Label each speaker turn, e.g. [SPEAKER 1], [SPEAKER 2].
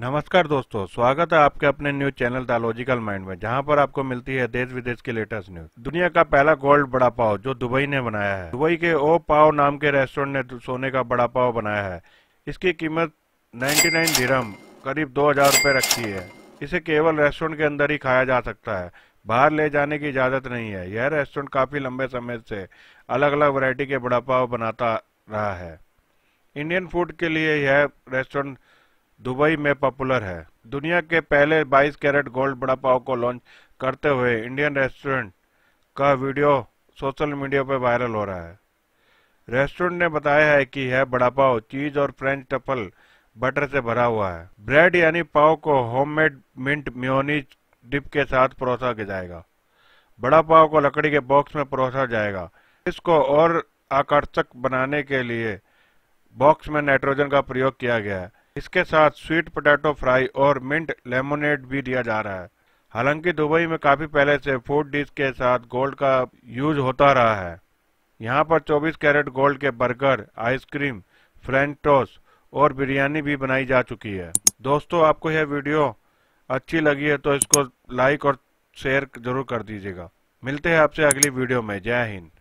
[SPEAKER 1] नमस्कार दोस्तों स्वागत है आपके अपने news channel the logical mind में जहां पर आपको मिलती है देश विदेश की लेटेस्ट न्यूज दुनिया का पहला गोल्ड बड़ा पाव जो दुबई ने बनाया है दुबई के ओ पाव नाम के रेस्टोरेंट ने सोने का बड़ा पाव बनाया है इसकी कीमत 99 धीरम करीब दो हजार रूपए रखी है इसे केवल रेस्टोरेंट के अंदर ही खाया जा सकता है बाहर ले जाने की इजाज़त नहीं है यह रेस्टोरेंट काफ़ी लंबे समय से अलग अलग वरायटी के बड़ा पाव बनाता रहा है इंडियन फूड के लिए यह रेस्टोरेंट दुबई में पॉपुलर है दुनिया के पहले 22 कैरेट गोल्ड बड़ा पाव को लॉन्च करते हुए इंडियन रेस्टोरेंट का वीडियो सोशल मीडिया पर वायरल हो रहा है रेस्टोरेंट ने बताया है कि यह बड़ा पाव चीज और फ्रेंच टफल बटर से भरा हुआ है ब्रेड यानी पाव को होममेड मिंट म्योनीज डिप के साथ परोसा जाएगा बड़ा पाव को लकड़ी के बॉक्स में परोसा जाएगा इसको और आकर्षक बनाने के लिए बॉक्स में नाइट्रोजन का प्रयोग किया गया है इसके साथ स्वीट पोटैटो फ्राई और मिंट लेमोनेड भी दिया जा रहा है हालांकि दुबई में काफ़ी पहले से फूड डिश के साथ गोल्ड का यूज होता रहा है यहाँ पर 24 कैरेट गोल्ड के बर्गर आइसक्रीम फ्रेंच टोस और बिरयानी भी बनाई जा चुकी है दोस्तों आपको यह वीडियो अच्छी लगी है तो इसको लाइक और शेयर जरूर कर दीजिएगा मिलते हैं आपसे अगली वीडियो में जय हिंद